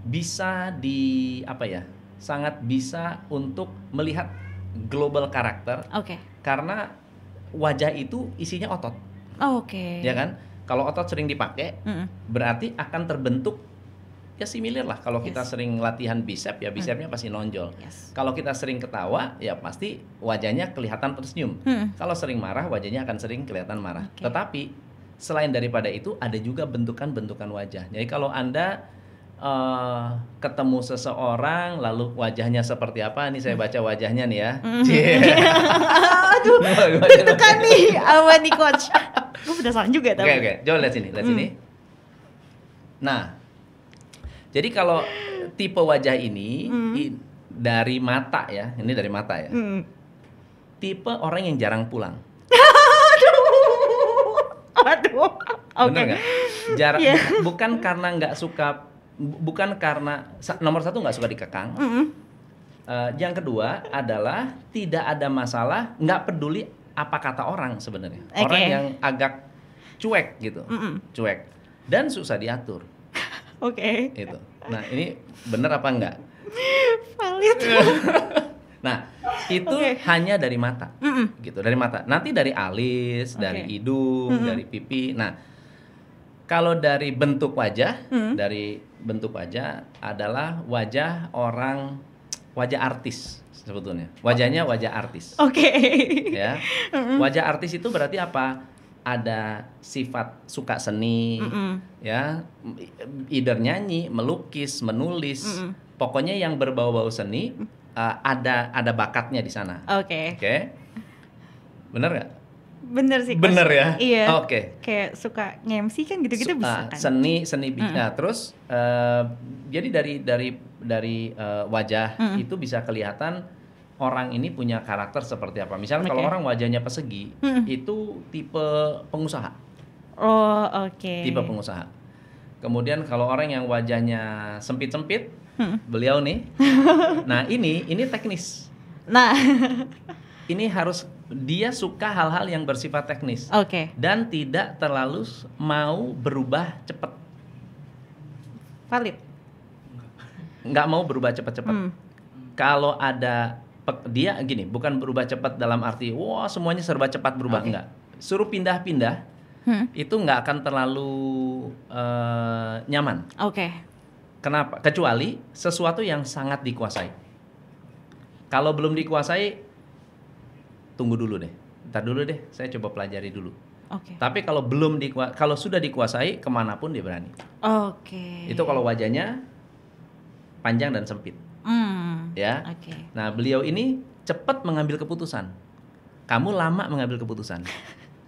bisa di apa ya sangat bisa untuk melihat global karakter okay. karena wajah itu isinya otot oh, oke okay. ya kan kalau otot sering dipakai mm -hmm. berarti akan terbentuk ya similar lah kalau yes. kita sering latihan bicep ya bicepnya hmm. pasti nonjol. Yes. Kalau kita sering ketawa ya pasti wajahnya kelihatan tersenyum. Hmm. Kalau sering marah wajahnya akan sering kelihatan marah. Okay. Tetapi selain daripada itu ada juga bentukan-bentukan wajah. Jadi kalau Anda uh, ketemu seseorang lalu wajahnya seperti apa nih saya baca wajahnya nih ya mm. aduh itu kan nih apa nih coach gue salah juga tapi oke oke okay. coba lihat sini lihat mm. sini nah jadi kalau tipe wajah ini mm. dari mata ya ini dari mata ya tipe orang yang jarang pulang aduh aduh okay. Iya. yeah. bukan karena nggak suka bukan karena nomor satu nggak suka dikekang. Mm -hmm. uh, yang kedua adalah tidak ada masalah, nggak peduli apa kata orang sebenarnya. Okay. Orang yang agak cuek gitu, mm -hmm. cuek dan susah diatur. Oke. Okay. Itu. Nah ini benar apa enggak? Valid. nah itu okay. hanya dari mata, mm -mm. gitu dari mata. Nanti dari alis, okay. dari hidung, mm -mm. dari pipi. Nah kalau dari bentuk wajah, hmm. dari bentuk wajah adalah wajah orang wajah artis sebetulnya. Wajahnya wajah artis. Oke. Okay. Ya. Hmm. Wajah artis itu berarti apa? Ada sifat suka seni, mm -mm. ya, either nyanyi, melukis, menulis, mm -mm. pokoknya yang berbau-bau seni uh, ada ada bakatnya di sana. Oke. Okay. Oke. Okay? Bener nggak? Bener sih. Bener ya? Iya. Oke. Okay. Kayak suka nge-MC kan gitu-gitu bisa ah, kan. Seni seni bina. Mm nah terus uh, jadi dari dari dari uh, wajah itu bisa kelihatan orang ini punya karakter seperti apa. Misalnya okay. kalau orang wajahnya persegi, mm itu tipe pengusaha. Oh, oke. Okay. Tipe pengusaha. Kemudian kalau orang yang wajahnya sempit-sempit, mm. beliau nih. nah, ini ini teknis. Nah. ini harus dia suka hal-hal yang bersifat teknis. Oke. Okay. Dan tidak terlalu mau berubah cepat. Valid. Nggak mau berubah cepat-cepat. Hmm. Kalau ada dia gini, bukan berubah cepat dalam arti wah semuanya serba cepat berubah okay. enggak. Suruh pindah-pindah hmm. itu nggak akan terlalu uh, nyaman. Oke. Okay. Kenapa? Kecuali sesuatu yang sangat dikuasai. Kalau belum dikuasai tunggu dulu deh. Ntar dulu deh, saya coba pelajari dulu. Okay. Tapi kalau belum dikua kalau sudah dikuasai kemanapun dia berani. Oke. Okay. Itu kalau wajahnya panjang dan sempit. Mm. Ya. Oke. Okay. Nah beliau ini cepat mengambil keputusan. Kamu lama mengambil keputusan.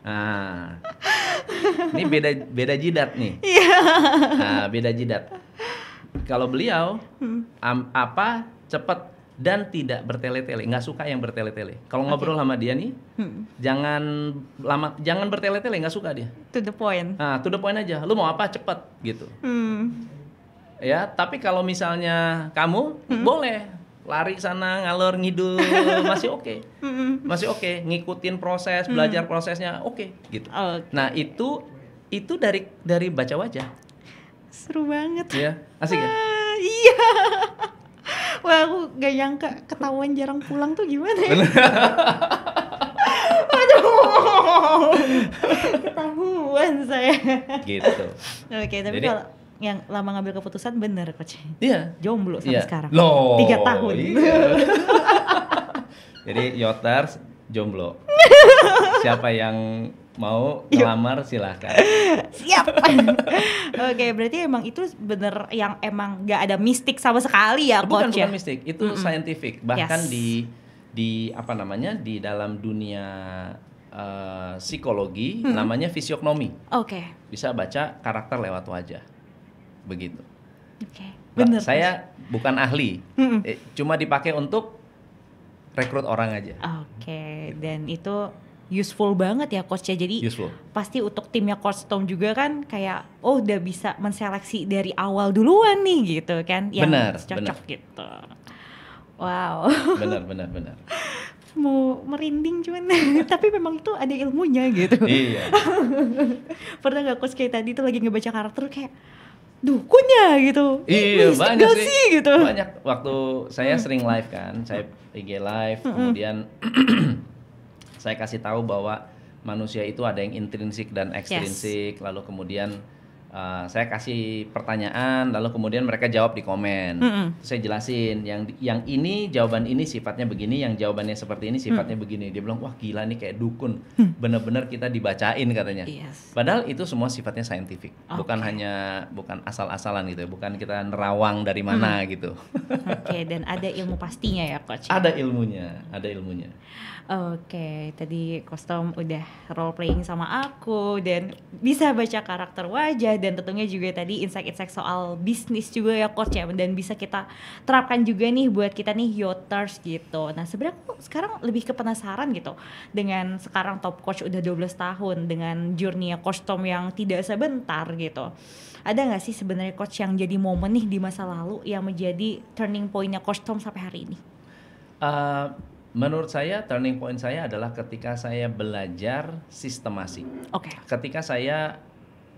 nah, ini beda beda jidat nih. Iya. Nah, beda jidat. Kalau beliau hmm. am, apa cepat dan tidak bertele-tele nggak suka yang bertele-tele kalau okay. ngobrol sama dia nih hmm. jangan lama jangan bertele-tele nggak suka dia to the point nah to the point aja lu mau apa cepet gitu hmm. ya tapi kalau misalnya kamu hmm. boleh lari sana ngalor ngidul masih oke okay. Hmm. masih oke okay. ngikutin proses hmm. belajar prosesnya oke okay, gitu okay. nah itu itu dari dari baca wajah seru banget ya asik ya uh, iya Wah aku gak nyangka ketahuan jarang pulang tuh gimana ya? Aduh, ketahuan saya. Gitu. Oke, okay, tapi kalau yang lama ngambil keputusan bener coach. Iya. Jomblo sampai iya. sekarang. Loh. Tiga tahun. Iya. Jadi yoters jomblo. Siapa yang mau ngelamar silahkan siap oke berarti emang itu bener yang emang gak ada mistik sama sekali ya bukan coach bukan ya? mistik itu mm -hmm. scientific bahkan yes. di di apa namanya di dalam dunia uh, psikologi -hmm. namanya fisiognomi oke okay. bisa baca karakter lewat wajah begitu oke okay. bener saya bukan ahli mm -hmm. eh, cuma dipakai untuk rekrut orang aja oke okay. Gitu. dan itu useful banget ya coach ya jadi useful. pasti untuk timnya coach Tom juga kan kayak oh udah bisa menseleksi dari awal duluan nih gitu kan yang benar, cocok bener. gitu wow benar benar benar mau merinding cuman tapi memang tuh ada ilmunya gitu iya pernah gak coach kayak tadi tuh lagi ngebaca karakter kayak dukunya gitu. Iya eh, banyak sih, sih gitu. Banyak waktu saya hmm. sering live kan, saya hmm. IG live, hmm, kemudian saya kasih tahu bahwa manusia itu ada yang intrinsik dan ekstrinsik, yes. lalu kemudian Uh, saya kasih pertanyaan, lalu kemudian mereka jawab di komen. Mm -hmm. Terus saya jelasin, yang yang ini jawaban ini sifatnya begini, yang jawabannya seperti ini sifatnya mm. begini. Dia bilang, wah gila nih kayak dukun, mm. bener-bener kita dibacain katanya. Yes. Padahal itu semua sifatnya saintifik, okay. bukan hanya bukan asal-asalan gitu, ya. bukan kita nerawang dari mm. mana mm. gitu. Oke, okay, dan ada ilmu pastinya ya coach. Ya? Ada ilmunya, ada ilmunya. Oke, okay, tadi kostum udah role playing sama aku dan bisa baca karakter wajah dan tentunya juga tadi insight-insight soal bisnis juga ya coach ya dan bisa kita terapkan juga nih buat kita nih yoters gitu. Nah sebenarnya aku sekarang lebih ke penasaran gitu dengan sekarang top coach udah 12 tahun dengan journey ya, coach Tom yang tidak sebentar gitu. Ada nggak sih sebenarnya coach yang jadi momen nih di masa lalu yang menjadi turning pointnya coach Tom sampai hari ini? Uh, menurut saya turning point saya adalah ketika saya belajar sistemasi. Oke. Okay. Ketika saya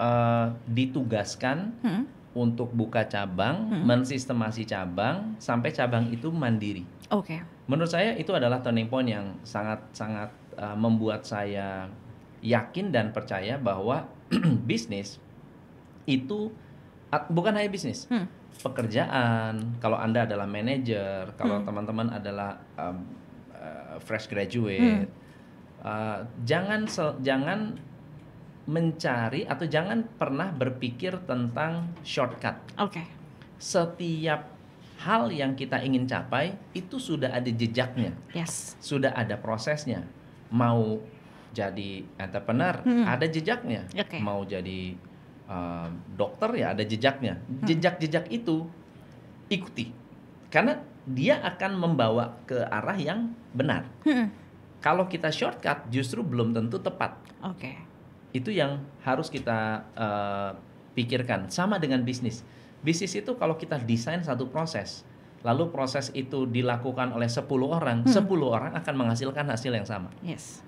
uh, ditugaskan hmm. untuk buka cabang, hmm. mensistemasi cabang sampai cabang itu mandiri. Oke. Okay. Menurut saya itu adalah turning point yang sangat-sangat uh, eh, membuat saya yakin dan percaya bahwa bisnis itu ah, bukan hanya bisnis. Hmm. Pekerjaan, kalau Anda adalah manajer, kalau teman hmm. teman-teman adalah um, uh, fresh graduate, hmm. uh, jangan jangan mencari atau jangan pernah berpikir tentang shortcut. Oke. Okay. Setiap hal yang kita ingin capai itu sudah ada jejaknya. Yes. Sudah ada prosesnya. Mau jadi entrepreneur hmm. ada jejaknya. Okay. Mau jadi uh, dokter ya ada jejaknya. Hmm. Jejak-jejak itu ikuti. Karena dia akan membawa ke arah yang benar. Hmm. Kalau kita shortcut justru belum tentu tepat. Oke. Okay itu yang harus kita uh, pikirkan. Sama dengan bisnis. Bisnis itu kalau kita desain satu proses, lalu proses itu dilakukan oleh 10 orang, hmm. 10 orang akan menghasilkan hasil yang sama. Yes.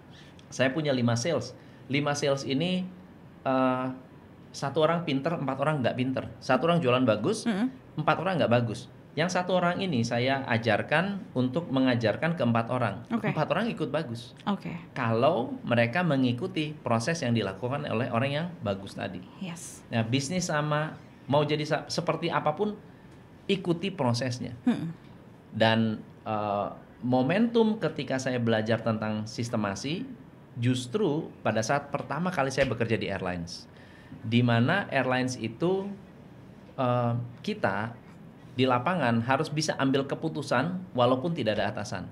Saya punya lima sales. lima sales ini uh, satu orang pinter, empat orang nggak pinter. Satu orang jualan bagus, -hmm. empat orang nggak bagus. Yang satu orang ini saya ajarkan untuk mengajarkan ke empat orang. Okay. Empat orang ikut bagus. Okay. Kalau mereka mengikuti proses yang dilakukan oleh orang yang bagus tadi. Yes. Nah, bisnis sama mau jadi seperti apapun ikuti prosesnya. Hmm. Dan uh, momentum ketika saya belajar tentang sistemasi justru pada saat pertama kali saya bekerja di airlines. Di mana airlines itu uh, kita di lapangan harus bisa ambil keputusan walaupun tidak ada atasan.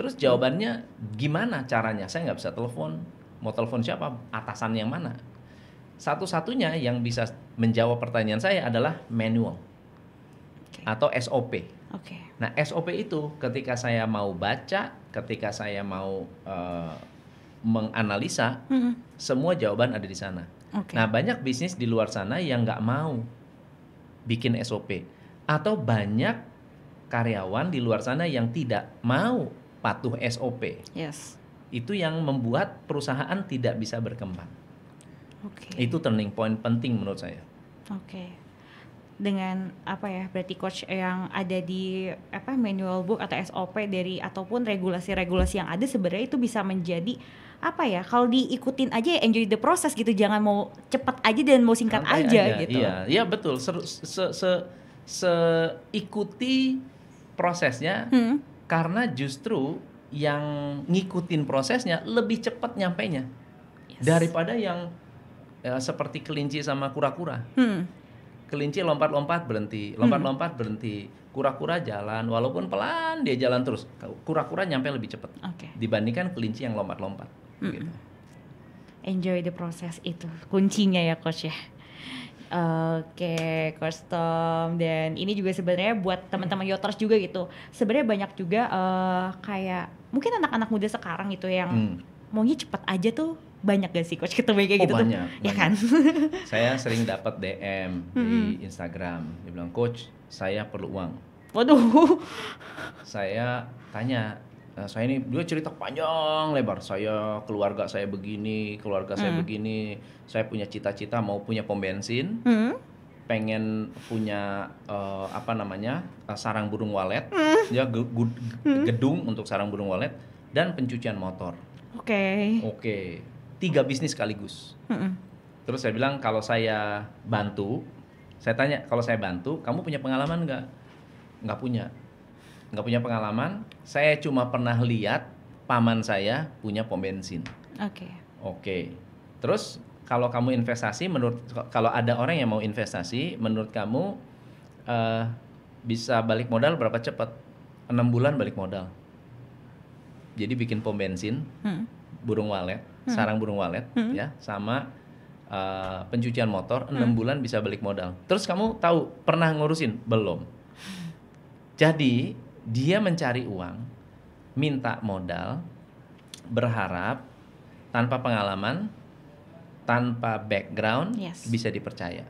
Terus jawabannya gimana caranya? Saya nggak bisa telepon. Mau telepon siapa? Atasan yang mana? Satu-satunya yang bisa menjawab pertanyaan saya adalah manual okay. atau SOP. Okay. Nah SOP itu ketika saya mau baca, ketika saya mau uh, menganalisa, mm -hmm. semua jawaban ada di sana. Okay. Nah banyak bisnis di luar sana yang nggak mau bikin SOP atau banyak karyawan di luar sana yang tidak mau patuh SOP. Yes. Itu yang membuat perusahaan tidak bisa berkembang. Okay. Itu turning point penting menurut saya. Oke. Okay. Dengan apa ya? Berarti coach yang ada di apa manual book atau SOP dari ataupun regulasi-regulasi yang ada sebenarnya itu bisa menjadi apa ya? Kalau diikutin aja ya, enjoy the process gitu, jangan mau cepat aja dan mau singkat aja, aja gitu. Iya, iya betul. Ser, se, se, seikuti prosesnya hmm. karena justru yang ngikutin prosesnya lebih cepat nyampainya yes. daripada yang ya, seperti kelinci sama kura-kura. Hmm. Kelinci lompat-lompat berhenti, lompat-lompat hmm. berhenti, kura-kura jalan walaupun pelan dia jalan terus. Kura-kura nyampe lebih cepat okay. dibandingkan kelinci yang lompat-lompat. Hmm. Gitu. Enjoy the process itu kuncinya ya coach ya. Oke, okay, custom dan ini juga sebenarnya buat teman-teman yoters juga gitu. Sebenarnya banyak juga uh, kayak mungkin anak-anak muda sekarang itu yang hmm. maunya cepat aja tuh banyak gak sih coach ketemu kayak oh, gitu banyak, tuh? Banyak. Ya kan? saya sering dapat DM hmm. di Instagram, dia bilang coach saya perlu uang. Waduh. Saya tanya Nah, saya ini dia cerita panjang lebar. Saya keluarga saya begini, keluarga saya hmm. begini. Saya punya cita-cita mau punya pom bensin. hmm. Pengen punya uh, apa namanya? Uh, sarang burung walet. hmm. Ya hmm. gedung untuk sarang burung walet dan pencucian motor. Oke. Okay. Oke. Okay. Tiga bisnis sekaligus. hmm. Terus saya bilang kalau saya bantu, saya tanya kalau saya bantu, kamu punya pengalaman nggak? Nggak punya nggak punya pengalaman. Saya cuma pernah lihat paman saya punya pom bensin. Oke. Okay. Oke. Okay. Terus kalau kamu investasi, menurut kalau ada orang yang mau investasi, menurut kamu uh, bisa balik modal berapa cepat? Enam bulan balik modal. Jadi bikin pom bensin, hmm. burung walet, hmm. sarang burung walet, hmm. ya, sama uh, pencucian motor enam hmm. bulan bisa balik modal. Terus kamu tahu pernah ngurusin belum? Jadi dia mencari uang, minta modal, berharap tanpa pengalaman, tanpa background yes. bisa dipercaya.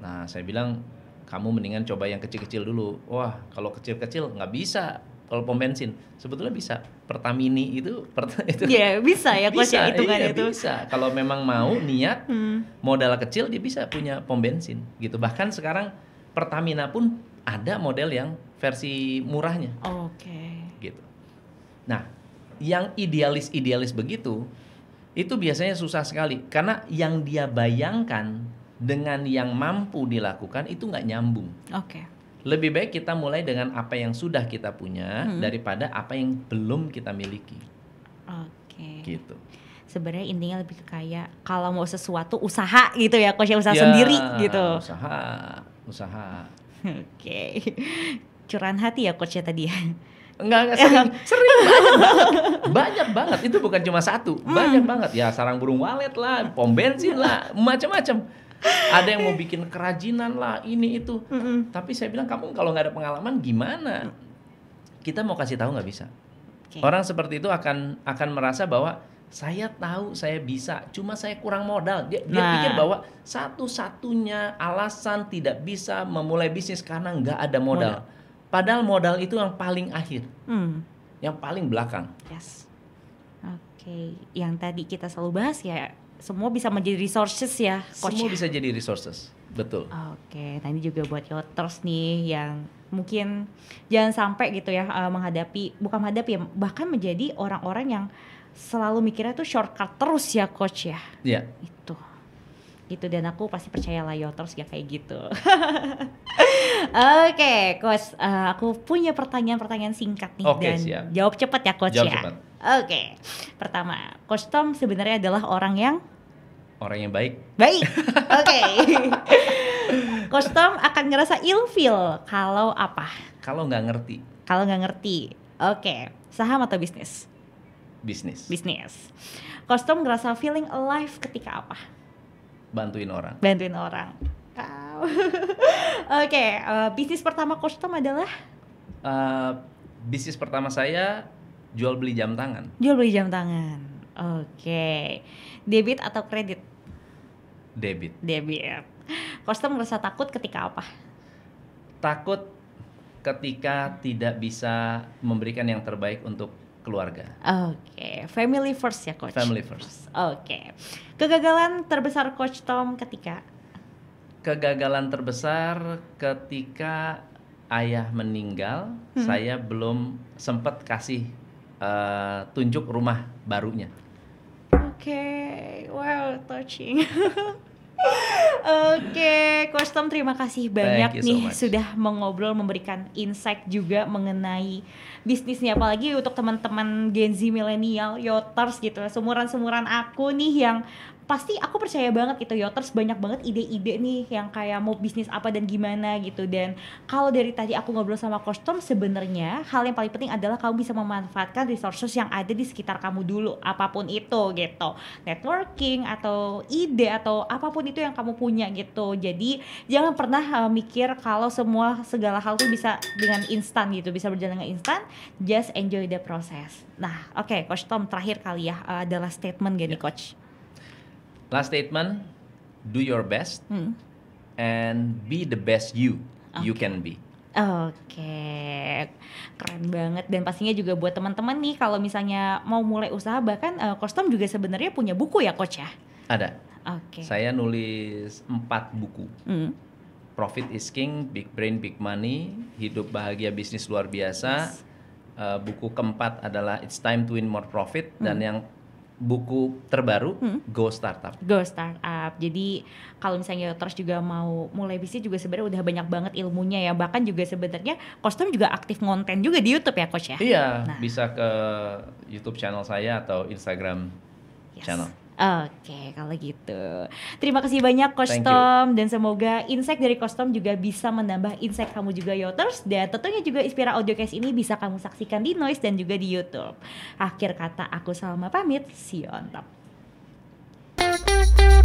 Nah, saya bilang kamu mendingan coba yang kecil-kecil dulu. Wah, kalau kecil-kecil nggak bisa. Kalau pom bensin sebetulnya bisa. Pertamini itu itu. Iya, yeah, bisa ya bisa, ya, itu kan iya, itu. bisa. Kalau memang mau niat hmm. modal kecil dia bisa punya pom bensin gitu. Bahkan sekarang Pertamina pun ada model yang versi murahnya. Oke. Okay. Gitu. Nah, yang idealis-idealis begitu itu biasanya susah sekali karena yang dia bayangkan dengan yang mampu dilakukan itu nggak nyambung. Oke. Okay. Lebih baik kita mulai dengan apa yang sudah kita punya hmm. daripada apa yang belum kita miliki. Oke. Okay. Gitu sebenarnya intinya lebih kayak kalau mau sesuatu usaha gitu ya coach ya, usaha ya, sendiri gitu usaha usaha oke okay curahan hati ya coachnya tadi ya. Enggak, enggak sering, sering banyak banget, banyak banget. Itu bukan cuma satu, hmm. banyak banget. Ya sarang burung walet lah, pom bensin lah, macam-macam. Ada yang mau bikin kerajinan lah, ini itu. hmm. Tapi saya bilang kamu kalau nggak ada pengalaman gimana? Hmm. Kita mau kasih tahu nggak bisa. Okay. Orang seperti itu akan akan merasa bahwa saya tahu saya bisa, cuma saya kurang modal. Dia, nah. pikir bahwa satu-satunya alasan tidak bisa memulai bisnis karena nggak ada modal. modal Padahal modal itu yang paling akhir, hmm. yang paling belakang. Yes. Oke, okay. yang tadi kita selalu bahas ya, semua bisa menjadi resources ya, coach. Semua ya. bisa jadi resources, betul. Oke, okay. juga buat yoters nih yang mungkin jangan sampai gitu ya eh, menghadapi, bukan menghadapi ya, bahkan menjadi orang-orang yang selalu mikirnya tuh shortcut terus ya, coach ya. Iya. Yeah. Itu gitu dan aku pasti percaya lah Layoters ya kayak gitu. Oke, okay, coach, uh, aku punya pertanyaan-pertanyaan singkat nih okay, dan siap. jawab cepat ya coach jawab ya. Oke. Okay. Pertama, coach Tom sebenarnya adalah orang yang orang yang baik. Baik. Oke. Okay. coach Tom akan ngerasa ilfil kalau apa? Kalau nggak ngerti. Kalau nggak ngerti. Oke, okay. saham atau bisnis? Bisnis. Bisnis. Kostum ngerasa feeling alive ketika apa? bantuin orang bantuin orang wow. oke okay, uh, eh, bisnis pertama custom adalah uh, bisnis pertama saya jual beli jam tangan jual beli jam tangan oke okay. debit atau kredit debit debit custom merasa takut ketika apa takut ketika tidak bisa memberikan yang terbaik untuk keluarga. Oke, okay. family first ya coach. Family first. Oke. Okay. Kegagalan terbesar coach Tom ketika kegagalan terbesar ketika ayah meninggal, hmm. saya belum sempat kasih uh, tunjuk rumah barunya. Oke, okay. wow, touching. Oke, okay, Coach terima kasih banyak nih much. sudah mengobrol memberikan insight juga mengenai bisnisnya apalagi untuk teman-teman Gen Z milenial, yoters gitu, ya. semuran-semuran aku nih yang pasti aku percaya banget itu Yoters ya, banyak banget ide-ide nih yang kayak mau bisnis apa dan gimana gitu dan kalau dari tadi aku ngobrol sama kostum sebenarnya hal yang paling penting adalah kamu bisa memanfaatkan resources yang ada di sekitar kamu dulu apapun itu gitu networking atau ide atau apapun itu yang kamu punya gitu jadi jangan pernah uh, mikir kalau semua segala hal tuh bisa dengan instan gitu bisa berjalan dengan instan just enjoy the process nah oke okay, Coach terakhir kali ya uh, adalah statement gini yeah. Coach Last statement, do your best hmm. and be the best you okay. you can be. Oke, okay. keren banget dan pastinya juga buat teman-teman nih kalau misalnya mau mulai usaha bahkan uh, Kostom juga sebenarnya punya buku ya coach ya? Ada. Oke. Okay. Saya nulis empat buku. Hmm. Profit is King, Big Brain Big Money, Hidup Bahagia Bisnis Luar Biasa. Yes. Uh, buku keempat adalah It's Time to Win More Profit hmm. dan yang buku terbaru hmm. Go Startup. Go Startup. Jadi kalau misalnya terus juga mau mulai bisnis juga sebenarnya udah banyak banget ilmunya ya. Bahkan juga sebenarnya Kostum juga aktif ngonten juga di YouTube ya coach ya. Iya, nah. bisa ke YouTube channel saya atau Instagram yes. channel. Oke, kalau gitu. Terima kasih banyak kostum dan semoga insight dari kostum juga bisa menambah insight kamu juga Yoters dan tentunya juga Inspira case ini bisa kamu saksikan di Noise dan juga di YouTube. Akhir kata aku Salma pamit, see you on top.